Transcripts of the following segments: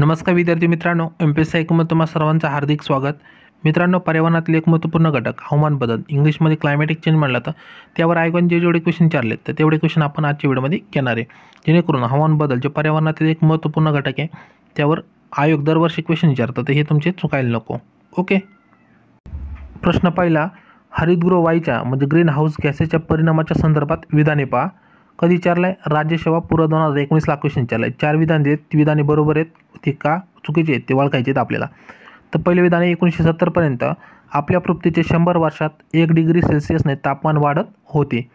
नमस्कार विद्यार्थी मित्रांनो एम पी एस ऐकून तुम्हाला सर्वांचं हार्दिक स्वागत मित्रांनो पर्यावरणातील एक महत्त्वपूर्ण घटक हवामान बदल इंग्लिशमध्ये क्लायमॅटिक चेंज म्हणलं तर त्यावर आयकॉन जे जेवढे क्वेश्चन चारलेत तर तेवढे क्वेश्चन आपण आजच्या व्हिडिओमध्ये घेणार आहे जेणेकरून हवामान बदल जे पर्यावरणातील एक महत्त्वपूर्ण घटक आहे त्यावर आयोग दरवर्षी क्वेश्चन विचारतं तर हे तुमचे चुकायला नको ओके प्रश्न पहिला हरितगृह वायूच्या म्हणजे ग्रीन हाऊस गॅसेच्या परिणामाच्या संदर्भात विधाने पहा कधी विचारलाय राज्यसेवा पूर्व दोन हजार एकोणीसला क्वेश्चन विचारलाय चार विधान देत विधाने बरोबर आहेत ते का चुकीचे आहेत ते ओळखायचे आहेत आपल्याला तर पहिले विधान आहे एकोणीसशे सत्तरपर्यंत आपल्या पृथ्वीचे शंभर वर्षात एक डिग्री सेल्सिअसने तापमान वाढत होते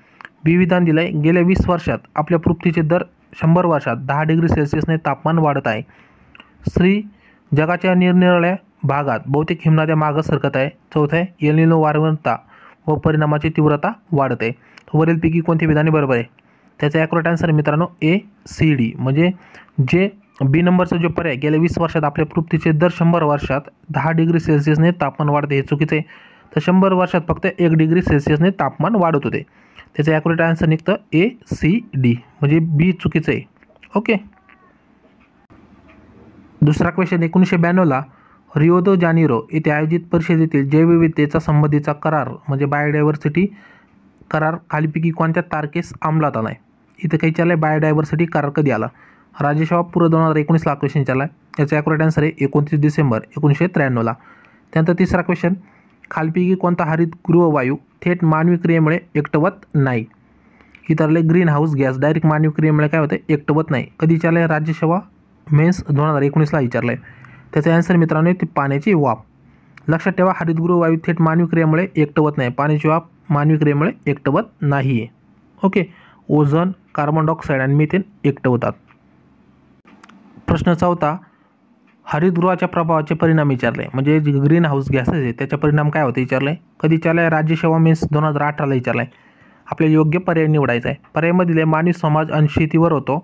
बी विधान दिलं गेल्या वीस वर्षात आपल्या पृथ्वीचे दर शंभर वर्षात दहा डिग्री सेल्सिअसने तापमान वाढत आहे स्त्री जगाच्या निरनिराळ्या भागात बहुतेक हिमनाद्या मागं सरकत आहे चौथं आहे एलनिनो वारंवारता व परिणामाची तीव्रता वाढत आहे वरीलपैकी कोणती विधाने बरोबर आहे त्याचा ॲक्रोट आन्सर मित्रांनो ए सी डी म्हणजे जे बी नंबरचा जो पर्याय गेल्या वीस वर्षात आपल्या पृथ्वीचे दर शंभर वर्षात दहा डिग्री सेल्सिअसने तापमान वाढते हे चुकीचं आहे तर शंभर वर्षात फक्त एक डिग्री सेल्सिअसने तापमान वाढत होते त्याचं ॲक्युरेट आन्सर निघतं ए सी डी म्हणजे बी चुकीचं आहे ओके दुसरा क्वेश्चन एकोणीसशे ब्याण्णवला रिओदो जानिरो येथे आयोजित परिषदेतील जैवविविधतेचा संबंधीचा करार म्हणजे बायोडायव्हर्सिटी करार खालीपैकी कोणत्या तारखेस अंमलात आला आहे इथं काही चाललं आहे बायोडायव्हर्सिटी करार कधी आला राज्यसभा पूर्व दोन हजार एकोणीसला क्वेश्चन विचारला आहे याचा ॲक्युरेट आन्सर आहे एकोणतीस डिसेंबर एकोणीसशे त्र्याण्णवला त्यानंतर तिसरा क्वेश्चन खालीपैकी कोणता हरित गृहवायू थेट मानवी क्रियेमुळे एकटवत नाही इतरले ग्रीन हाऊस गॅस डायरेक्ट मानवी क्रियेमुळे काय होतं एकटवत नाही कधी विचारलं आहे राज्यसभा मेन्स दोन हजार एकोणीसला विचारलं आहे त्याचे ॲन्सर मित्रांनो ते पाण्याची वाफ लक्षात ठेवा हरितगृह वायू थेट मानवी क्रियेमुळे एकटवत नाही पाण्याची वाफ मानवी क्रियेमुळे एकटवत नाही ओके ओझन कार्बन डायऑक्साईड आणि मिथेन एकटवतात प्रश्न चौथा हरितगृहाच्या प्रभावाचे परिणाम विचारले म्हणजे जे ग्रीन हाऊस गॅसेस आहे त्याचा परिणाम काय होते विचारले कधी विचारलं राज्य सेवा मीन्स दोन हजार अठराला विचारला आहे योग्य पर्याय निवडायचा आहे पर्यायमधील मानवी समाज आणि शेतीवर होतो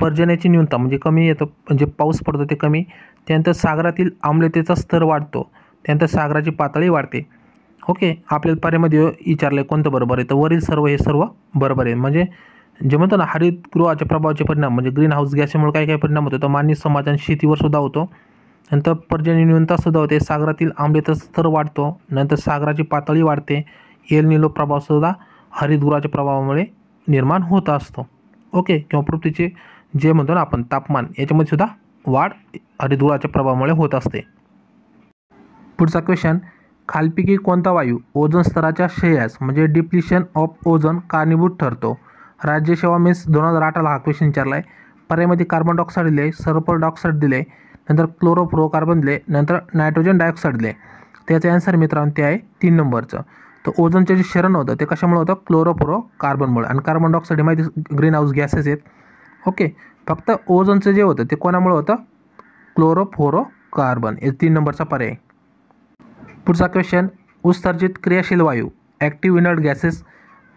पर्जन्याची न्यूनता म्हणजे कमी येतो म्हणजे पाऊस पडतो ते कमी त्यानंतर सागरातील आम्लतेचा स्तर वाढतो त्यानंतर सागराची पातळी वाढते ओके आपल्याला पर्यामध्ये विचारलं आहे कोणतं बरोबर आहे तर वरील सर्व हे सर्व बरोबर आहे म्हणजे जे म्हणतो ना हरितगृहाच्या प्रभावाचे परिणाम म्हणजे ग्रीन हाऊस गॅसमुळे काय काय परिणाम होतो तर मानवी समाज शेतीवर सुद्धा होतो नंतर पर्जन्य न्यूनता सुद्धा होते सागरातील आम्लता स्तर वाढतो नंतर सागराची पातळी वाढते एल निलो प्रभावसुद्धा हरितगृहाच्या प्रभावामुळे निर्माण होत असतो ओके किंवा पृथ्वीचे जे म्हणतो ना आपण तापमान याच्यामध्ये सुद्धा वाढ हरितगृहाच्या प्रभावामुळे होत असते पुढचा क्वेश्चन खालपैकी कोणता वायू ओझोन स्तराच्या श्रेयास म्हणजे डिप्लिशन ऑफ ओझोन कारणीभूत ठरतो राज्यसेवा मीन्स दोन हजार आठाला हा क्वेश्चन विचारला आहे पर्यायमध्ये कार्बन डायऑक्साईड दिले सल्फर डायऑक्साईड दिले नंतर क्लोरोफ्लोकार्बन दिले नंतर नायट्रोजन डायऑक्साईड दिले त्याचं ॲन्सर मित्रांनो ते आहे तीन नंबरचं तर ओझोनचं जे शरण होतं ते कशामुळे होतं क्लोरोफ्लो कार्बनमुळे आणि कार्बन डायऑक्साईड हे माहिती ग्रीन हाऊस गॅसेस आहेत ओके फक्त ओझोनचं जे होतं ते कोणामुळे होतं क्लोरोफोरो कार्बन हे तीन नंबरचा पर्याय पुढचा क्वेश्चन उत्सर्जित क्रियाशील वायू ॲक्टिव्ह इनर्ट गॅसेस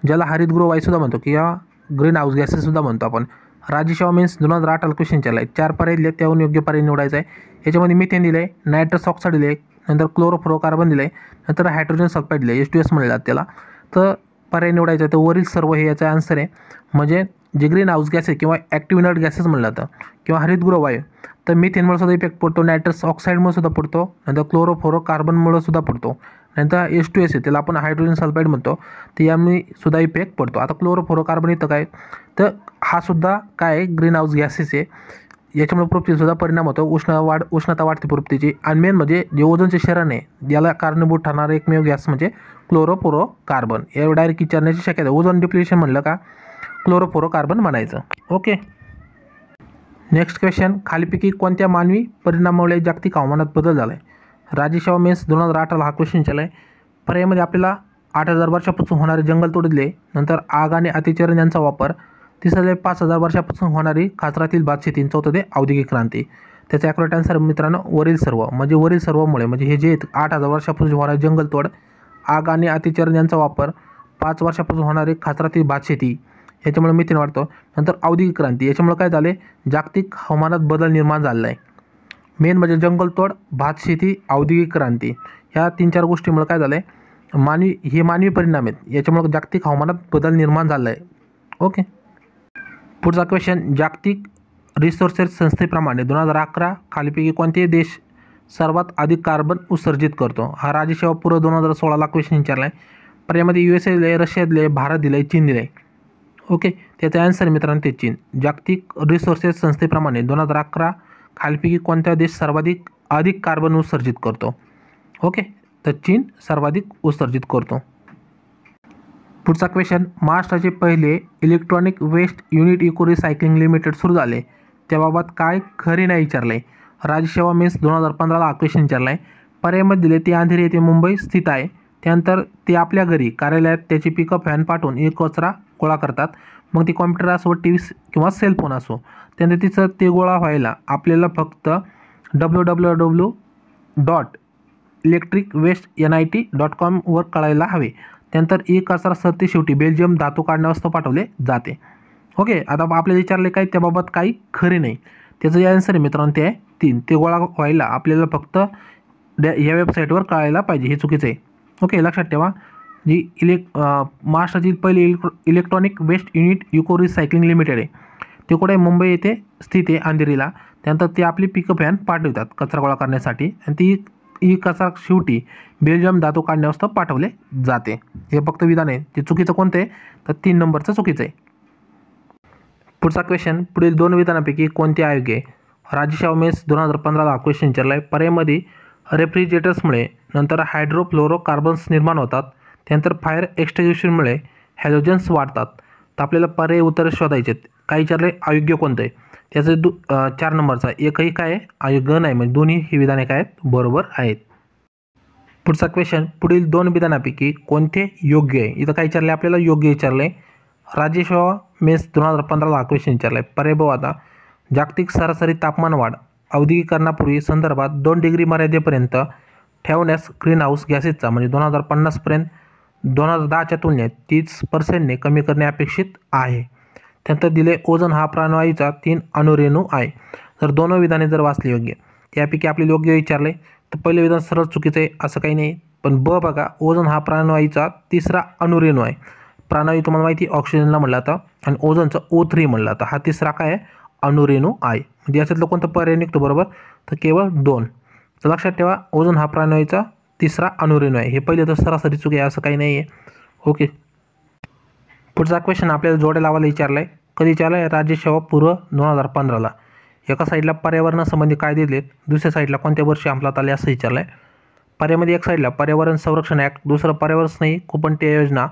ज्याला हरितगृह वायूसुद्धा म्हणतो किंवा ग्रीन हाऊस गॅसेससुद्धा म्हणतो आपण राजेशवा मीन्स दोन हजार आठ क्वेश्चन चला चार पर्याय दिले त्याहून योग्य पर्याय निवडायचा आहे याच्यामध्ये मिथेन दिलं आहे नायट्रस ऑक्साईड दिले नंतर क्लोरोफ्लोकार्बन दिले आहे नंतर हायड्रोजन सल्फाईड दिले एस टी एस म्हणला त्याला तर पर्याय निवडायचा तर वरील सर्व हे याचा आन्सर आहे म्हणजे जे ग्रीन हाऊस गॅसेस किंवा ॲक्टिव्ह इनर्ट गॅसेस म्हणलं जातं किंवा हरितगृह वायू तर मिथेनवर सुद्धा इफेक्ट पडतो नायट्रस ऑक्साईडमुळे सुद्धा पडतो नंतर क्लोरोफोरो कार्बनमुळे सुद्धा पडतो नंतर एस टू एस आहे त्याला आपण हायड्रोजन सल्फाईड म्हणतो तर यामुळे सुद्धा इफेक्ट पडतो आता क्लोरोफोरो कार्बन इथं काय तर हा सुद्धा काय आहे ग्रीन हाऊस गॅसेस आहे याच्यामुळे पृथ्वीसुद्धा परिणाम होतो उष्ण वाढ उष्णता वाढते पृथ्वीची आणि मेन म्हणजे जे ओझनचे शरण आहे याला कारणीभूत ठरणारे एकमेव गॅस म्हणजे क्लोरोफोरो कार्बन यावर डायरेक्ट विचारण्याची शक्यता ओझोन डिप्लेशन म्हणलं का क्लोरोफोरो कार्बन म्हणायचं ओके नेक्स्ट क्वेश्चन खालीपैकी कोणत्या मानवी परिणामामुळे जागतिक हवामानात बदल झाला आहे राजेशाह मेन्स दोन हजार अठराला हा क्वेश्चन चला आहे पर्यायमध्ये आपल्याला आठ हजार वर्षापासून होणारे जंगल तोडले नंतर आग आणि अतिचरण यांचा वापर तिसरे पाच हजार वर्षापासून होणारी खाचरातील बादशेती चौथं ते औद्योगिक क्रांती त्याचा ॲक्रोट आन्सर मित्रांनो वरील सर्व म्हणजे वरील सर्वमुळे म्हणजे हे जे आठ हजार वर्षापासून होणारे जंगलतोड आग आणि अतिचरण यांचा वापर पाच वर्षापासून होणारी खाचरातील शेती याच्यामुळे मिथेन वाढतो नंतर औद्योगिक क्रांती याच्यामुळे काय झाले जागतिक हवामानात बदल निर्माण झालेला आहे मेन म्हणजे जंगलतोड भातशेती औद्योगिक क्रांती ह्या तीन चार गोष्टीमुळे काय झालं आहे मानवी हे मानवी परिणाम आहेत याच्यामुळे जागतिक हवामानात बदल निर्माण झाला आहे ओके पुढचा क्वेश्चन जागतिक रिसोर्सेस संस्थेप्रमाणे दोन हजार अकरा खालीपैकी कोणते देश सर्वात अधिक कार्बन उत्सर्जित करतो हा राजेशाव पूर्व दोन हजार सोळाला क्वेश्चन विचारला आहे पर्यामध्ये यू एस एले रशिया दिले भारत दिलं आहे चीन दिलं आहे ओके त्याचा आन्सर मित्रांनो ते चीन जागतिक रिसोर्सेस संस्थेप्रमाणे दोन हजार अकरा खालपैकी कोणता देश सर्वाधिक अधिक कार्बन उत्सर्जित करतो ओके तर चीन सर्वाधिक उत्सर्जित करतो पुढचा क्वेश्चन महाराष्ट्राचे पहिले electronic waste unit Eco recycling limited सुरू झाले त्याबाबत काय खरे नाही विचारलं आहे राजसेवा मेन्स दोन हजार पंधराला हा क्वेश्चन विचारला आहे पर्यायमध्ये दिले ते अंधेरी येथे मुंबई स्थित आहे त्यानंतर ते आपल्या घरी कार्यालयात त्याची पिकअप व्हॅन पाठवून एक कचरा गोळा करतात मग ती कॉम्प्युटर असो टी व्ही किंवा सेलफोन असो त्यानंतर तिचं ते गोळा व्हायला आपल्याला फक्त W W W dot electric waste N I T dot कॉमवर कळायला हवे त्यानंतर एक कचरा सरते शेवटी बेल्जियम धातू काढण्यावर पाठवले जाते ओके आता आपल्याला विचारले काय त्याबाबत काही खरे नाही त्याचं जे आन्सर आहे मित्रांनो ते आहे तीन ते गोळा व्हायला आपल्याला फक्त या वेबसाईटवर कळायला पाहिजे हे चुकीचं आहे ओके लक्षात ठेवा जी इलेक् महाराष्ट्रातील पहिली इलेक्ट्रॉ electronic waste unit Eco recycling limited आहे ते कुठे मुंबई येथे स्थित आहे अंधेरीला त्यानंतर ते आपली पिकअप व्हॅन पाठवतात कचरा गोळा करण्यासाठी आणि ती ही कचरा शेवटी बेल्जियम धातू काढण्यावस्था पाठवले जाते हे फक्त विधान आहे ते चुकीचं कोणतं आहे तर तीन नंबरचं चुकीचं आहे पुढचा क्वेश्चन पुढील दोन विधानापैकी कोणते आयोग आहे राजेशाव मेस दोन हजार पंधराला क्वेश्चन विचारला आहे पर्यायमध्ये रेफ्रिजरेटर्समुळे नंतर कार्बन्स निर्माण होतात त्यानंतर फायर एक्स्टेज्युशनमुळे हॅलोजन्स वाढतात तर आपल्याला पर्याय उत्तर शोधायचे आहेत काय विचारले अयोग्य कोणतं आहे त्याचं दु चार नंबरचा एकही काय आहे अयोग्य नाही म्हणजे दोन्ही ही विधाने काय आहेत बरोबर आहेत पुढचा क्वेश्चन पुढील दोन विधानापैकी कोणते योग्य आहे इथं काय विचारले आपल्याला योग्य विचारले राजेश मेन्स दोन हजार पंधराला हा क्वेश्चन विचारला आहे पर्याय आता जागतिक सरासरी तापमान वाढ औद्योगिकरणापूर्वी संदर्भात दोन डिग्री मर्यादेपर्यंत ठेवण्यास ग्रीनहाऊस गॅसेसचा म्हणजे दोन हजार पन्नासपर्यंत दोन हजार दहाच्या तुलनेत तीस पर्सेंटने कमी करणे अपेक्षित आहे त्यानंतर दिले ओझन हा प्राणवायूचा तीन अणुरेणू आहे तर दोन विधाने जर वाचली योग्य त्यापैकी आपले योग्य विचारले तर पहिले विधान सरळ चुकीचं आहे असं काही नाही पण ब बघा ओझन हा प्राणवायूचा तिसरा अणुरेणू आहे प्राणवायू तुम्हाला माहिती ऑक्सिजनला म्हणला तर आणि ओझनचं ओ थ्री म्हणला तर हा तिसरा काय आहे अणुरेणू आहे म्हणजे याच्यातलं कोणतं पर्याय निघतो बरोबर तर केवळ दोन तर लक्षात ठेवा ओझोन हा प्राणवायूचा तिसरा अणुरेणू आहे हे पहिले तर सरासरी चुकी आहे असं काही नाही आहे ओके पुढचा क्वेश्चन आपल्याला जोड्या लावायला विचारला आहे कधी विचारला आहे राज्यसेवा पूर्व दोन हजार पंधराला एका साईडला पर्यावरणासंबंधी कायदे दिलेत दुसऱ्या साईडला कोणत्या वर्षी अंमलात आले असं विचारलं आहे पर्यामध्ये एक साईडला पर्यावरण संरक्षण ॲक्ट दुसरं पर्यावरण स्नेही कुपनट्या योजना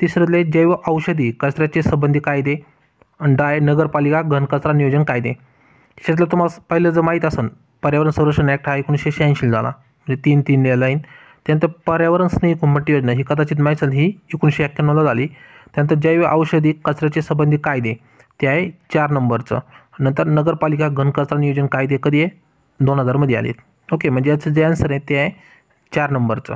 तिसरले जैव औषधी कचऱ्याचे संबंधी कायदे डाय नगरपालिका घनकचरा नियोजन कायदे याच्यातलं तुम्हाला पहिलं जर माहीत असेल पर्यावरण संरक्षण ॲक्ट हा एकोणीसशे शहाऐंशी झाला म्हणजे तीन तीन लाईन त्यानंतर पर्यावरण स्नेही कुंभट्टी योजना ही कदाचित मायसल ही एकोणीसशे एक्क्याण्णवला झाली त्यानंतर जैव औषधी कचऱ्याचे संबंधी कायदे ते आहे चार नंबरचं नंतर नगरपालिका घनकचरा नियोजन कायदे कधी आहे दोन हजारमध्ये आले ओके म्हणजे याचं जे आन्सर आहे ते आहे चार नंबरचं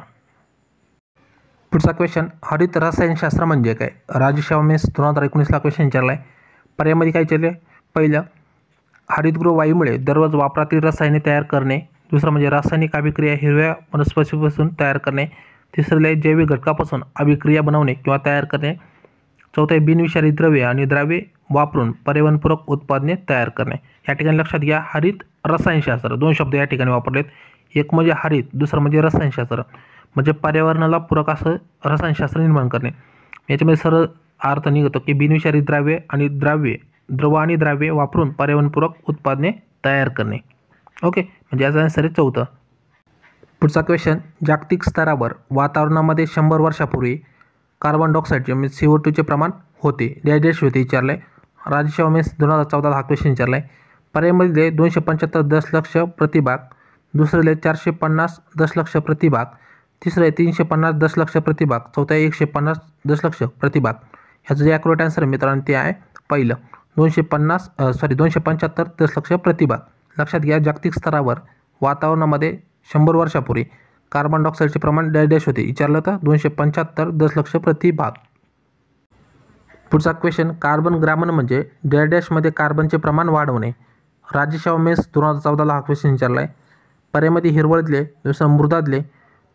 पुढचा क्वेश्चन हरित रसायनशास्त्र म्हणजे काय राजशाह मेस दोन हजार एकोणीसला क्वेश्चन विचारला आहे पर्यायमध्ये काय विचारले पहिलं हरितगृह वायूमुळे दररोज वापरातील रसायने तयार करणे दुसरं म्हणजे रासायनिक अभिक्रिया हिरव्या वनस्पतीपासून तयार करणे तिसरले जैविक घटकापासून अभिक्रिया बनवणे किंवा तयार करणे चौथे बिनविषारी द्रव्य आणि द्राव्ये वापरून पर्यावरणपूरक उत्पादने तयार करणे या ठिकाणी लक्षात घ्या हरित रसायनशास्त्र दोन शब्द या ठिकाणी वापरलेत एक म्हणजे हरित दुसरं म्हणजे रसायनशास्त्र म्हणजे पर्यावरणाला पूरक असं रसायनशास्त्र निर्माण करणे याच्यामध्ये सरळ अर्थ निघतो की बिनविषारी द्रव्य आणि द्राव्ये द्रव आणि द्राव्ये वापरून पर्यावरणपूरक उत्पादने तयार करणे ओके म्हणजे याचा आन्सर आहे चौथं पुढचा क्वेश्चन जागतिक स्तरावर वातावरणामध्ये शंभर वर्षापूर्वी कार्बन डायऑक्साईडचे म्हणजे सी ओ टूचे प्रमाण होते डॅश होते विचारलं आहे राजेशाह मेस दोन हजार चौदा हा क्वेश्चन विचारला आहे पर्यायमधले दोनशे पंच्याहत्तर दशलक्ष प्रतिभाग दुसरेले चारशे पन्नास दशलक्ष प्रतिभाग आहे तीनशे पन्नास दशलक्ष प्रतिभाग चौथा एकशे पन्नास दशलक्ष प्रतिभाग ह्याचं जे ॲक्युरेट आन्सर मित्रांनो ते आहे पहिलं दोनशे पन्नास सॉरी दोनशे पंच्याहत्तर दशलक्ष प्रतिभा लक्षात घ्या जागतिक स्तरावर वातावरणामध्ये शंभर वर्षापूर्वी कार्बन डायऑक्साईडचे प्रमाण डॅश होते विचारलं तर दोनशे पंच्याहत्तर दशलक्ष प्रतिभाग पुढचा क्वेश्चन कार्बन ग्रामन म्हणजे डॅश डॅशमध्ये कार्बनचे प्रमाण वाढवणे राजेशाव मेस दोन हजार चौदाला हा क्वेश्चन विचारला आहे पर्यामध्ये हिरवळतले दुसरं मृदातले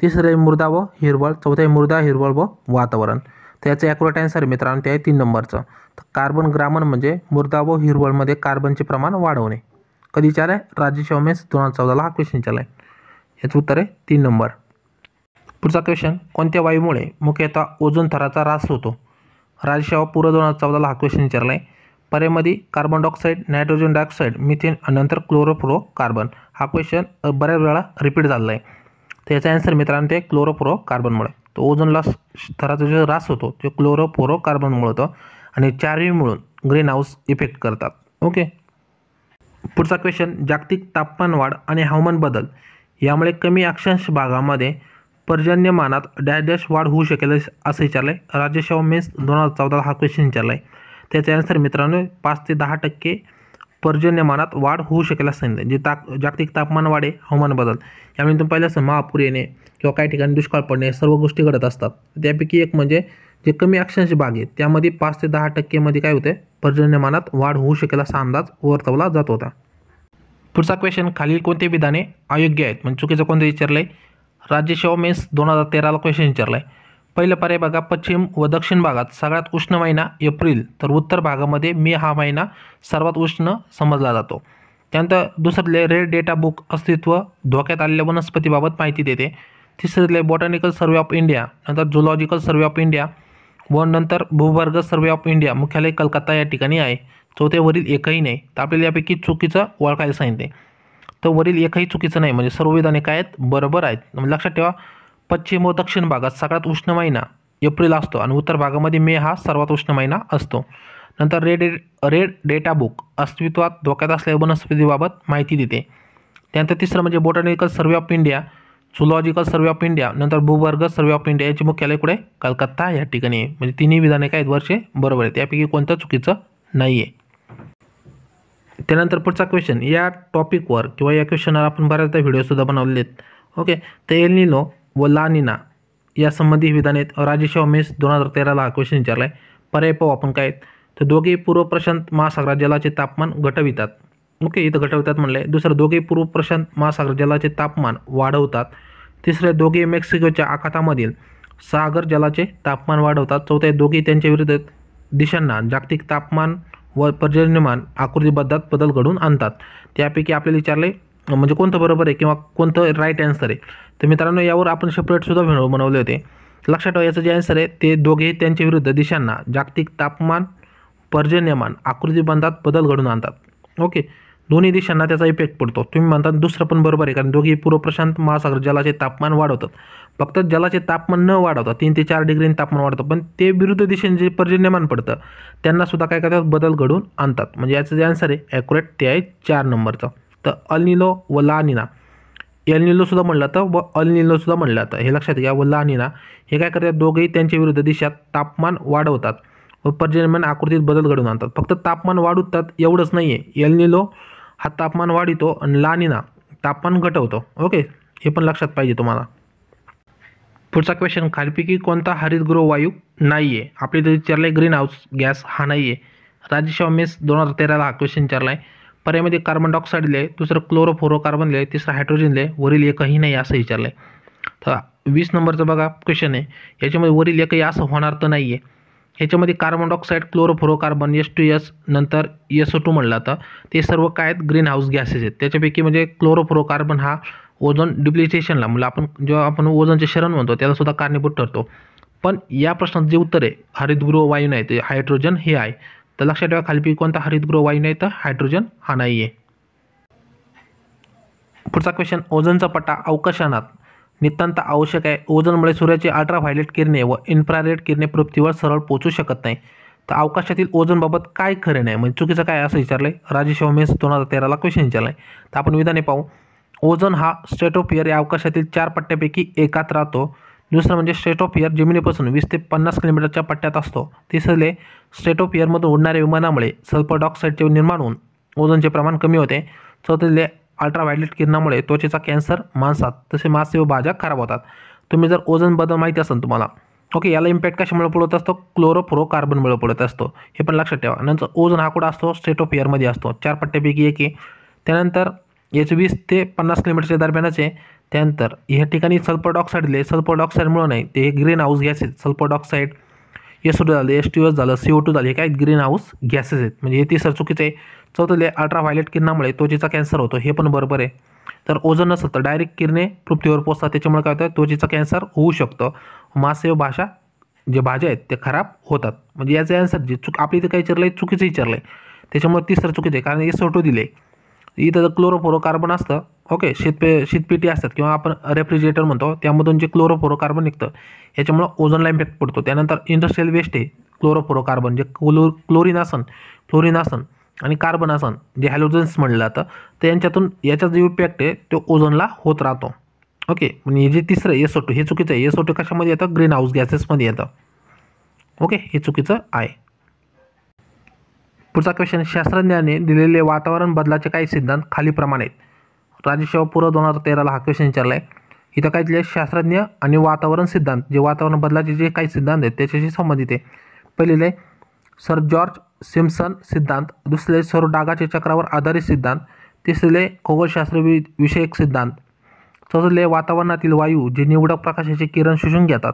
तिसरे मृदा व हिरवळ चौथे मृदा हिरवळ व वातावरण त्याचं ॲक्युरेट आन्सर मित्रांनो ते आहे तीन नंबरचं तर कार्बन ग्रामन म्हणजे मुर्दा व हिरवळमध्ये कार्बनचे प्रमाण वाढवणे कधी चार आहे राजेश मेस दोन हजार चौदाला हा क्वेश्चन विचारला आहे याचं उत्तर आहे तीन नंबर पुढचा क्वेश्चन कोणत्या वायूमुळे मुख्यतः ओझोन थराचा रास होतो राजशाह पूर्व दोन हजार चौदाला हा क्वेश्चन विचारला आहे परेमध्ये carbon dioxide nitrogen dioxide methane नंतर क्लोरोफ्लो कार्बन हा क्वेश्चन बऱ्याच वेळा रिपीट झालेला आहे तर याचा ॲन्सर मित्रांनो ते क्लोरोफ्लो कार्बनमुळे तो ओझोन ला थराचा जो ऱ्हास होतो तो क्लोरोफोरो मुळे होतं आणि चारवी मिळून ग्रीन हाऊस इफेक्ट करतात ओके पुढचा क्वेश्चन जागतिक तापमान वाढ आणि हवामान बदल यामुळे कमी अक्षांश भागामध्ये पर्जन्यमानात डॅश वाढ होऊ शकेल असं विचारलं आहे राज्यसेवा मेन्स दोन हजार चौदा हा क्वेश्चन विचारला आहे आन्सर मित्रांनो पाच ते दहा टक्के पर्जन्यमानात वाढ होऊ शकेल असं जे ता जागतिक तापमान वाढे हवामान बदल यामुळे तुम्ही असं महापूर येणे किंवा काही ठिकाणी दुष्काळ पडणे सर्व गोष्टी घडत असतात त्यापैकी एक म्हणजे जे कमी अक्षांश भाग आहे त्यामध्ये पाच ते दहा टक्केमध्ये काय होते पर्जन्यमानात वाढ होऊ शकेल असा अंदाज वर्तवला जात होता पुढचा क्वेश्चन खालील कोणते विधाने अयोग्य आहेत म्हणजे चुकीचं कोणते विचारलं आहे राज्यसेवा मेन्स दोन हजार तेराला क्वेश्चन विचारलाय आहे पहिलं पर्याय बघा पश्चिम व दक्षिण भागात सगळ्यात उष्ण महिना एप्रिल तर उत्तर भागामध्ये मे हा महिना सर्वात उष्ण समजला जातो त्यानंतर दुसरले रेड डेटा बुक अस्तित्व धोक्यात आलेल्या वनस्पतीबाबत माहिती देते तिसरीले बॉटॅनिकल सर्वे ऑफ इंडिया नंतर झुलॉजिकल सर्वे ऑफ इंडिया व नंतर भूवर्ग सर्वे ऑफ इंडिया मुख्यालय कलकत्ता या ठिकाणी आहे चौथ्यावरील एकही नाही तर आपल्याला यापैकी चुकीचं ओळखायला सांगते तर वरील एकही चुकीचं नाही म्हणजे सर्व विधाने काय आहेत बरोबर आहेत म्हणजे लक्षात ठेवा पश्चिम व दक्षिण भागात सगळ्यात उष्ण महिना एप्रिल असतो आणि उत्तर भागामध्ये मे हा सर्वात उष्ण महिना असतो नंतर रेड रेड डेटा बुक अस्तित्वात धोक्यात असलेल्या वनस्पतीबाबत माहिती देते त्यानंतर तिसरं म्हणजे botanical survey of India zoological survey of India नंतर भूवर्ग सर्वे ऑफ इंडिया याचे मुख्यालय कुठे कलकत्ता या ठिकाणी आहे म्हणजे तिन्ही विधाने काय वर्षे बरोबर आहेत यापैकी कोणतं चुकीचं नाही आहे त्यानंतर पुढचा क्वेश्चन या टॉपिकवर किंवा या क्वेश्चनवर आपण बऱ्याचदा व्हिडिओसुद्धा बनवलेले आहेत ओके तर निनो व लानिना संबंधी विधान आहेत राजेश मेस दोन हजार तेराला हा क्वेश्चन विचारला आहे पर्याय पाहू आपण काय आहेत तर दोघे पूर्व प्रशांत महासागरात जलाचे तापमान घटवितात ओके इथं घटवितात म्हणले दुसरं दोघे पूर्व प्रशांत महासागर जलाचे तापमान वाढवतात तिसरे दोघे मेक्सिकोच्या आखातामधील सागर जलाचे तापमान वाढवतात चौथे दोघे त्यांच्या विरुद्ध दिशांना जागतिक तापमान व पर्जन्यमान आकृतीबद्धात बदल घडून आणतात त्यापैकी आपल्याला विचारले म्हणजे कोणतं बरोबर आहे किंवा कोणतं राईट आन्सर आहे तर मित्रांनो यावर आपण सेपरेटसुद्धा व्हिडिओ बनवले होते लक्षात ठेवा याचं जे आन्सर आहे ते दोघे त्यांच्या विरुद्ध दिशांना जागतिक तापमान पर्जन्यमान आकृतीबंधात बदल घडून आणतात ओके दोन्ही दिशांना त्याचा इफेक्ट पडतो तुम्ही म्हणता दुसरं पण बरोबर आहे कारण दोघी पूर्व प्रशांत महासागर जलाचे तापमान वाढवतात फक्त जलाचे तापमान न वाढवतात तीन ते चार डिग्रीने तापमान वाढतं पण ते विरुद्ध दिशेने जे पर्जन्यमान पडतं त्यांनासुद्धा काय करतात बदल घडून आणतात म्हणजे याचं जे आन्सर आहे ॲक्युरेट ते आहे चार नंबरचं तर अलनिलो व लानिना एलनिलोसुद्धा म्हणलं जातं व अलनिलोसुद्धा म्हणलं जातं हे लक्षात घ्या व लानिना हे काय करतात दोघेही त्यांच्या विरुद्ध दिशात तापमान वाढवतात व पर्जन्यमान आकृतीत बदल घडून आणतात फक्त तापमान वाढवतात एवढंच नाही आहे एलनिलो हा तापमान वाढवतो आणि लानिना तापमान घटवतो ओके हे पण लक्षात पाहिजे तुम्हाला पुढचा क्वेश्चन खालपैकी कोणता हरितगृह वायू नाही आहे आपली तरी विचारलं आहे ग्रीन हाऊस गॅस हा नाही आहे राजेश मेस दोन हजार तेराला हा क्वेश्चन विचारला आहे पर्यामध्ये कार्बन डायऑक्साईड लिहिले दुसरं क्लोरोफ्लोरोकार्बन लिहिले तिसरं हायड्रोजन लिहिले वरील एकही नाही असं विचारलं आहे तर वीस नंबरचं बघा क्वेश्चन आहे याच्यामध्ये वरील एकही असं होणार तर नाही आहे ह्याच्यामध्ये carbon dioxide chlorofluorocarbon S two S नंतर एसओ टू म्हणलं आता ते सर्व काय आहेत ग्रीन हाऊस गॅसेस आहेत त्याच्यापैकी म्हणजे क्लोरोफ्लोरोकार्बन हा ओझोन डुप्लिकेशनला म्हणजे आपण जेव्हा आपण ओझोनचे शरण म्हणतो त्याला सुद्धा कारणीभूत ठरतो पण या प्रश्नात जे उत्तर आहे हरितगृह वायू नाही ते हायड्रोजन हे आहे तर लक्षात ठेवा खालीपैकी कोणता हरितगृह वायू नाही तर हायड्रोजन हा नाही आहे पुढचा क्वेश्चन ओझोनचा पट्टा अवकाशानात नितांत आवश्यक आहे ओझनमुळे सूर्याची व्हायलेट किरणे व इन्फ्रारेड किरणे पृथ्वीवर सरळ पोचू शकत नाही तर अवकाशातील ओझनबाबत काय खरे नाही म्हणजे चुकीचं काय असं विचारलं आहे राजेश होमेस दोन हजार तेराला क्वेश्चन विचारलं आहे तर आपण विधाने पाहू ओझन हा स्टेटोपियर या अवकाशातील चार पट्ट्यापैकी एकात राहतो दुसरं म्हणजे स्ट्रेटोफियर जमिनीपासून वीस ते पन्नास किलोमीटरच्या पट्ट्यात असतो तिसरे स्ट्रेटोपियरमधून उडणाऱ्या विमानामुळे सल्फर डायऑक्साईडचे निर्माण होऊन ओझनचे प्रमाण कमी होते चौथले अल्ट्राव्हायलेट किरणामुळे त्वचेचा कॅन्सर माणसात तसे मासे व भाज्या खराब होतात तुम्ही जर ओझन बदल माहिती असेल तुम्हाला ओके याला इम्पॅक्ट कशामुळे पडत असतो क्लोरोफ्रो कार्बनमुळे पडत असतो हे पण लक्षात ठेवा नंतर ओझन हा कुठं असतो स्टेट ऑफ एअरमध्ये असतो चार पट्ट्यापैकी एक त्यानंतर याचे वीस ते पन्नास किलोमीटरच्या दरम्यानच आहे त्यानंतर ह्या ठिकाणी सल्फर डॉक्साईड दिले सल्फर डायऑक्साईडमुळे नाही ते greenhouse gases sulphur dioxide S two झालं एस टी ओस झालं सी ओ टू झाले काय ग्रीन हाऊस गॅसेस आहेत म्हणजे हे तिसर चुकीचं आहे चौथले अल्ट्राव्हायलेट किरणामुळे त्वचेचा कॅन्सर होतो हे पण बरोबर आहे तर ओझन नसतं तर डायरेक्ट किरणे पृथ्वीवर पोचतात त्याच्यामुळे काय होतं त्वचेचा कॅन्सर होऊ शकतो मासे भाषा जे भाज्या आहेत ते खराब होतात म्हणजे याचं ॲन्सर जे चुक आपली इथं काय विचारलं आहे चुकीचं विचारलं आहे त्याच्यामुळे तिसरं चुकीचं आहे कारण हे सोटो दिले इथं कार्बन असतं ओके शीतपे शीतपेटी असतात किंवा आपण रेफ्रिजरेटर म्हणतो त्यामधून जे कार्बन निघतं याच्यामुळं ओझनला इम्पॅक्ट पडतो त्यानंतर इंडस्ट्रियल वेस्ट आहे कार्बन जे क्लो क्लोरीन आसन क्लोरीन आसन आणि कार्बन असन जे हॅलोजन्स म्हणलं जातं तर यांच्यातून याचा जो इफेक्ट आहे तो ओझोनला होत राहतो ओके म्हणजे जे तिसरं एसओ टू हे चुकीचं आहे एसओ टू कशामध्ये येतं ग्रीन हाऊस गॅसेसमध्ये येतं ओके हे चुकीचं आहे पुढचा क्वेश्चन शास्त्रज्ञाने दिलेले वातावरण बदलाचे काही सिद्धांत खालीप्रमाणे आहेत राजेशाव पूर्व दोन हजार तेराला हा क्वेश्चन विचारला आहे इथं काय दिले शास्त्रज्ञ आणि वातावरण सिद्धांत जे वातावरण बदलाचे जे काही सिद्धांत आहेत त्याच्याशी संबंधित आहे पहिलेलं आहे सर जॉर्ज सिम्सन सिद्धांत दुसरे सौर डागाचे चक्रावर आधारित सिद्धांत तिसरे खगोलशास्त्र वि विषयक सिद्धांत चौथले वातावरणातील वायू जे निवडक प्रकाशाचे किरण शोषून घेतात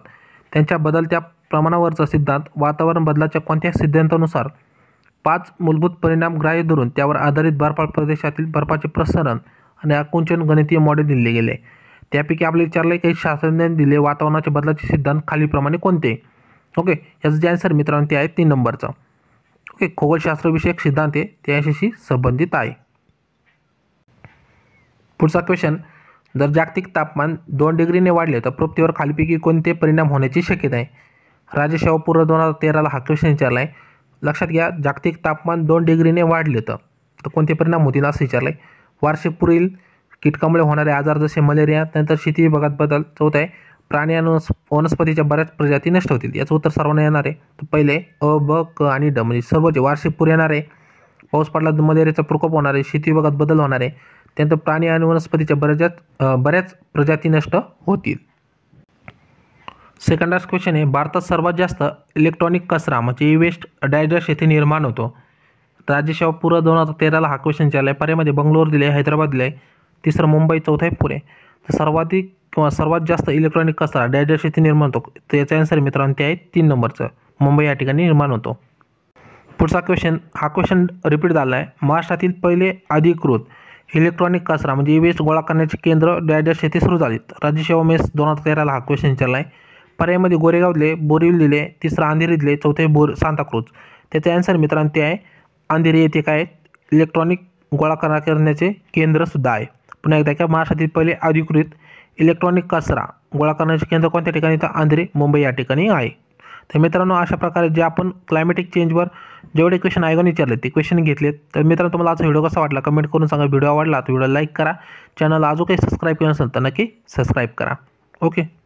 त्यांच्या बदलत्या प्रमाणावरचा सिद्धांत वातावरण बदलाच्या कोणत्या सिद्धांतानुसार पाच मूलभूत परिणाम ग्राह्य धरून त्यावर आधारित बर्फाळ प्रदेशातील बर्फाचे प्रसरण आणि आकुंचन गणितीय मॉडेल दिले गेले त्यापैकी आपले विचारले काही शास्त्रज्ञांनी दिले वातावरणाच्या बदलाचे सिद्धांत खालीलप्रमाणे कोणते ओके याचं जे आन्सर मित्रांनो ते आहे तीन नंबरचं हे खगोलशास्त्रविषयक सिद्धांते त्याशी संबंधित आहे पुढचा क्वेश्चन जर जागतिक तापमान दोन डिग्रीने वाढले तर पृथ्वीवर खालीपैकी कोणते परिणाम होण्याची शक्यता आहे राजेशाह पूर्व दोन हजार तेराला हा क्वेश्चन विचारला आहे लक्षात घ्या जागतिक तापमान दोन डिग्रीने वाढले तर तर कोणते परिणाम होतील असं विचारलं आहे वार्षिक पुरील कीटकामुळे होणारे आजार जसे मलेरिया त्यानंतर शेती विभागात बदल चौथा आहे प्राणी आणि वनस्पतीच्या बऱ्याच प्रजाती नष्ट होतील याचं उत्तर सर्वांना येणार आहे तर पहिले अ ब क आणि ड म्हणजे सर्व जे वार्षिक पूर येणार आहे पाऊस पडला मलेरियाचा प्रकोप होणार आहे शेती विभागात बदल होणार आहे त्यानंतर प्राणी आणि वनस्पतीच्या बऱ्याच बऱ्याच प्रजाती नष्ट होतील सेकंड क्वेश्चन आहे भारतात सर्वात जास्त इलेक्ट्रॉनिक कचरा म्हणजे वेस्ट डायडर्स येथे निर्माण होतो राज्यसेवा पुरं दोन हजार तेराला हा क्वेश्चन विचारला आहे पर्यामध्ये बंगलोर दिले हैदराबाद दिले तिसरं मुंबई चौथा आहे पुरे तर सर्वाधिक किंवा सर्वात जास्त इलेक्ट्रॉनिक कचरा डॅश येथे निर्माण होतो त्याचे आन्सर मित्रांनो ते आहे तीन नंबरचं मुंबई या ठिकाणी निर्माण होतो पुढचा क्वेश्चन हा क्वेश्चन रिपीट झाला आहे महाराष्ट्रातील पहिले अधिकृत इलेक्ट्रॉनिक कचरा म्हणजे वेस्ट गोळा करण्याचे केंद्र डॅश येथे सुरू झाले राज्यसेवा मेस दोन हजार तेराला हा क्वेश्चन विचारला आहे पर्यायमध्ये गोरेगाव दिले दिले तिसरा अंधेरी दिले चौथे बोर सांताक्रूज त्याचे आन्सर मित्रांनो ते आहे अंधेरी येथे काय इलेक्ट्रॉनिक गोळा करण्याचे केंद्रसुद्धा आहे पुन्हा एकदा काय महाराष्ट्रातील पहिले अधिकृत इलेक्ट्रॉनिक कचरा गोळा करण्याचे केंद्र कोणत्या ठिकाणी तर आंध्रे मुंबई या ठिकाणी आहे तर मित्रांनो अशा प्रकारे जे आपण क्लायमेटिक चेंजवर जेवढे क्वेश्चन आयोगाने विचारले ते क्वेश्चन घेतलेत तर मित्रांनो तुम्हाला आज व्हिडिओ कसा वाटला कमेंट करून सांगा व्हिडिओ आवडला तर व्हिडिओ लाईक करा चॅनल अजून काही सबस्क्राईब केलं नसेल तर नक्की सबस्क्राईब करा ओके